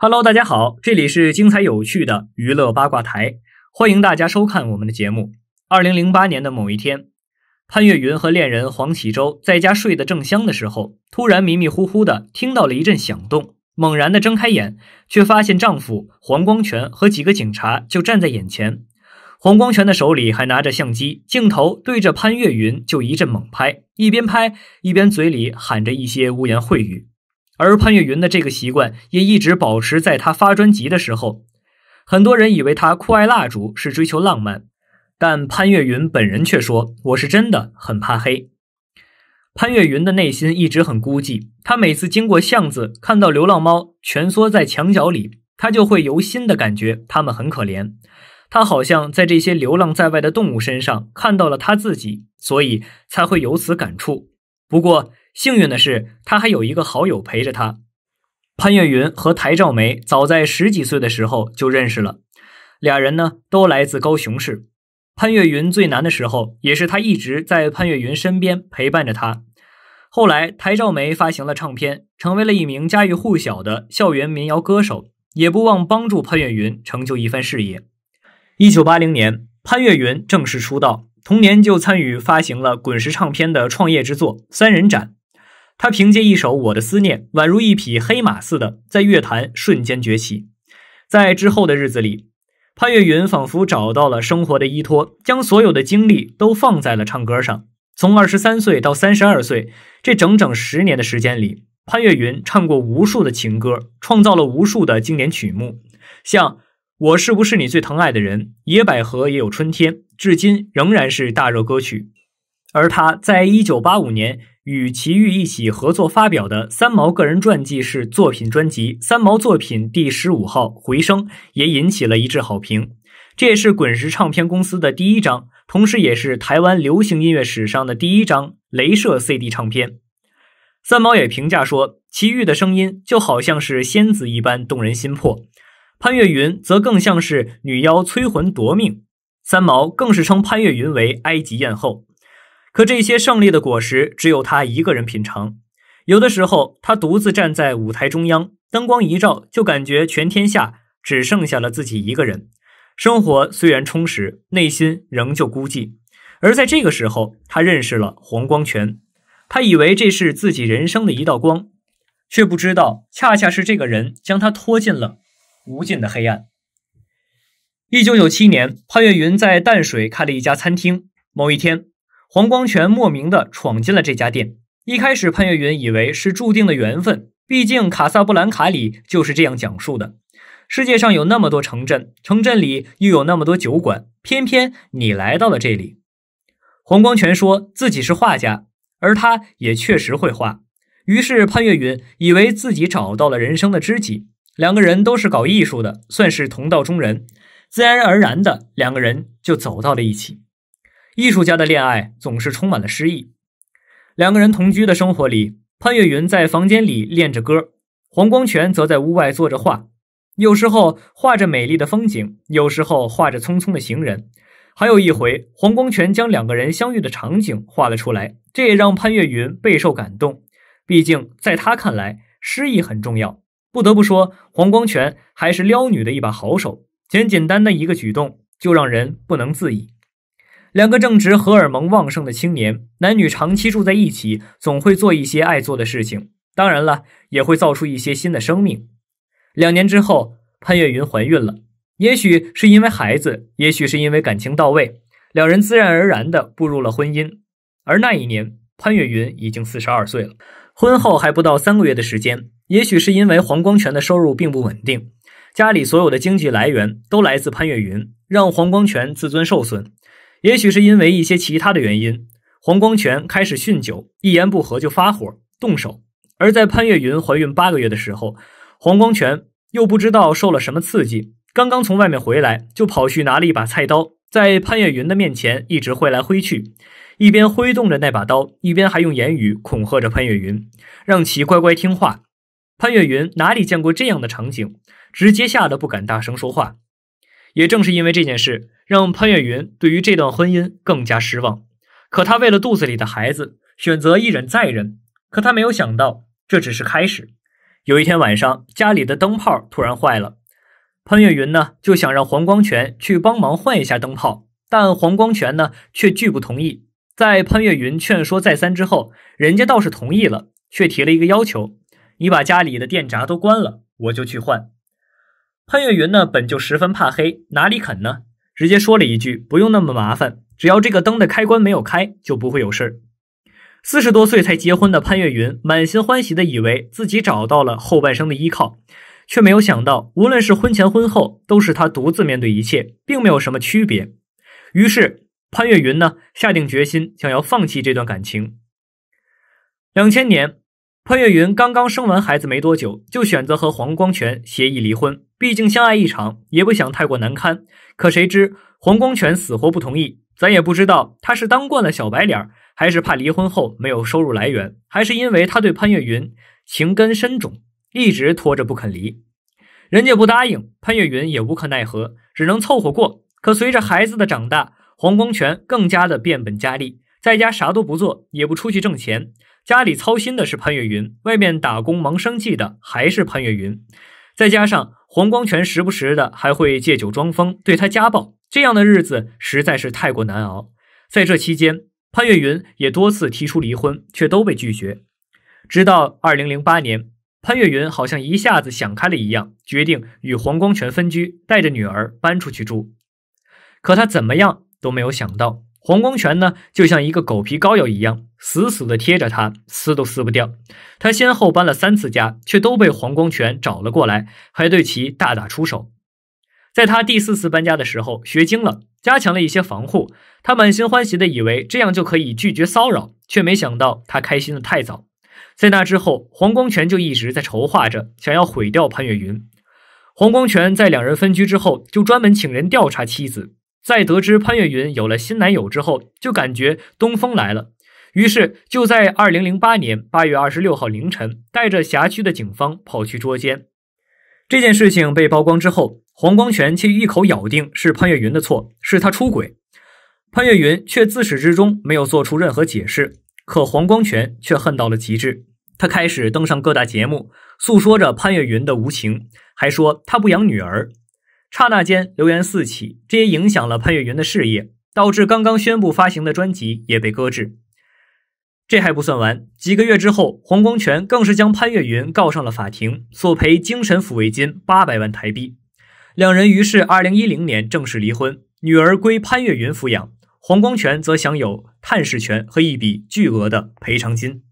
Hello，大家好，这里是精彩有趣的娱乐八卦台，欢迎大家收看我们的节目。二零零八年的某一天，潘越云和恋人黄启洲在家睡得正香的时候，突然迷迷糊糊的听到了一阵响动，猛然的睁开眼，却发现丈夫黄光全和几个警察就站在眼前，黄光全的手里还拿着相机，镜头对着潘越云就一阵猛拍，一边拍一边嘴里喊着一些污言秽语。而潘越云的这个习惯也一直保持，在他发专辑的时候，很多人以为他酷爱蜡烛是追求浪漫，但潘越云本人却说：“我是真的很怕黑。”潘越云的内心一直很孤寂，他每次经过巷子，看到流浪猫蜷缩在墙角里，他就会由心的感觉它们很可怜。他好像在这些流浪在外的动物身上看到了他自己，所以才会有此感触。不过，幸运的是，他还有一个好友陪着他，潘越云和台兆梅早在十几岁的时候就认识了，俩人呢都来自高雄市。潘越云最难的时候，也是他一直在潘越云身边陪伴着他。后来，台兆梅发行了唱片，成为了一名家喻户晓的校园民谣歌手，也不忘帮助潘越云成就一番事业。1980年，潘越云正式出道，同年就参与发行了滚石唱片的创业之作《三人展》。他凭借一首《我的思念》，宛如一匹黑马似的，在乐坛瞬间崛起。在之后的日子里，潘越云仿佛找到了生活的依托，将所有的精力都放在了唱歌上。从二十三岁到三十二岁，这整整十年的时间里，潘越云唱过无数的情歌，创造了无数的经典曲目，像《我是不是你最疼爱的人》《野百合也有春天》，至今仍然是大热歌曲。而他在一九八五年。与齐豫一起合作发表的《三毛个人传记》是作品专辑《三毛作品第十五号回声》，也引起了一致好评。这也是滚石唱片公司的第一张，同时也是台湾流行音乐史上的第一张镭射 CD 唱片。三毛也评价说，齐豫的声音就好像是仙子一般动人心魄，潘越云则更像是女妖催魂夺命。三毛更是称潘越云为埃及艳后。可这些胜利的果实只有他一个人品尝。有的时候，他独自站在舞台中央，灯光一照，就感觉全天下只剩下了自己一个人。生活虽然充实，内心仍旧孤寂。而在这个时候，他认识了黄光全。他以为这是自己人生的一道光，却不知道，恰恰是这个人将他拖进了无尽的黑暗。一九九七年，潘越云在淡水开了一家餐厅。某一天。黄光全莫名的闯进了这家店。一开始，潘月云以为是注定的缘分，毕竟《卡萨布兰卡》里就是这样讲述的：世界上有那么多城镇，城镇里又有那么多酒馆，偏偏你来到了这里。黄光全说自己是画家，而他也确实会画。于是，潘月云以为自己找到了人生的知己，两个人都是搞艺术的，算是同道中人，自然而然的，两个人就走到了一起。艺术家的恋爱总是充满了诗意。两个人同居的生活里，潘越云在房间里练着歌，黄光全则在屋外做着画。有时候画着美丽的风景，有时候画着匆匆的行人。还有一回，黄光全将两个人相遇的场景画了出来，这也让潘越云备受感动。毕竟，在他看来，诗意很重要。不得不说，黄光全还是撩女的一把好手，简简单单的一个举动就让人不能自已。两个正值荷尔蒙旺盛的青年，男女长期住在一起，总会做一些爱做的事情。当然了，也会造出一些新的生命。两年之后，潘越云怀孕了。也许是因为孩子，也许是因为感情到位，两人自然而然地步入了婚姻。而那一年，潘越云已经四十二岁了。婚后还不到三个月的时间，也许是因为黄光全的收入并不稳定，家里所有的经济来源都来自潘越云，让黄光全自尊受损。也许是因为一些其他的原因，黄光全开始酗酒，一言不合就发火动手。而在潘月云怀孕八个月的时候，黄光全又不知道受了什么刺激，刚刚从外面回来，就跑去拿了一把菜刀，在潘月云的面前一直挥来挥去，一边挥动着那把刀，一边还用言语恐吓着潘月云，让其乖乖听话。潘月云哪里见过这样的场景，直接吓得不敢大声说话。也正是因为这件事，让潘越云对于这段婚姻更加失望。可她为了肚子里的孩子，选择一忍再忍。可她没有想到，这只是开始。有一天晚上，家里的灯泡突然坏了，潘越云呢就想让黄光全去帮忙换一下灯泡，但黄光全呢却拒不同意。在潘越云劝说再三之后，人家倒是同意了，却提了一个要求：你把家里的电闸都关了，我就去换。潘越云呢，本就十分怕黑，哪里肯呢？直接说了一句：“不用那么麻烦，只要这个灯的开关没有开，就不会有事儿。”四十多岁才结婚的潘越云，满心欢喜的以为自己找到了后半生的依靠，却没有想到，无论是婚前婚后，都是他独自面对一切，并没有什么区别。于是，潘越云呢，下定决心想要放弃这段感情。两千年。潘越云刚刚生完孩子没多久，就选择和黄光全协议离婚。毕竟相爱一场，也不想太过难堪。可谁知黄光全死活不同意。咱也不知道他是当惯了小白脸，还是怕离婚后没有收入来源，还是因为他对潘越云情根深种，一直拖着不肯离。人家不答应，潘越云也无可奈何，只能凑合过。可随着孩子的长大，黄光全更加的变本加厉，在家啥都不做，也不出去挣钱。家里操心的是潘月云，外面打工忙生计的还是潘月云。再加上黄光全时不时的还会借酒装疯，对她家暴，这样的日子实在是太过难熬。在这期间，潘月云也多次提出离婚，却都被拒绝。直到二零零八年，潘月云好像一下子想开了一样，决定与黄光全分居，带着女儿搬出去住。可她怎么样都没有想到。黄光全呢，就像一个狗皮膏药一样，死死的贴着他，撕都撕不掉。他先后搬了三次家，却都被黄光全找了过来，还对其大打出手。在他第四次搬家的时候，学精了，加强了一些防护。他满心欢喜的以为这样就可以拒绝骚扰，却没想到他开心的太早。在那之后，黄光全就一直在筹划着，想要毁掉潘越云。黄光全在两人分居之后，就专门请人调查妻子。在得知潘粤云有了新男友之后，就感觉东风来了，于是就在二零零八年八月二十六号凌晨，带着辖区的警方跑去捉奸。这件事情被曝光之后，黄光权却一口咬定是潘粤云的错，是他出轨。潘粤云却自始至终没有做出任何解释，可黄光权却恨到了极致，他开始登上各大节目，诉说着潘粤云的无情，还说他不养女儿。刹那间，流言四起，这也影响了潘越云的事业，导致刚刚宣布发行的专辑也被搁置。这还不算完，几个月之后，黄光全更是将潘越云告上了法庭，索赔精神抚慰金八百万台币。两人于是二零一零年正式离婚，女儿归潘越云抚养，黄光全则享有探视权和一笔巨额的赔偿金。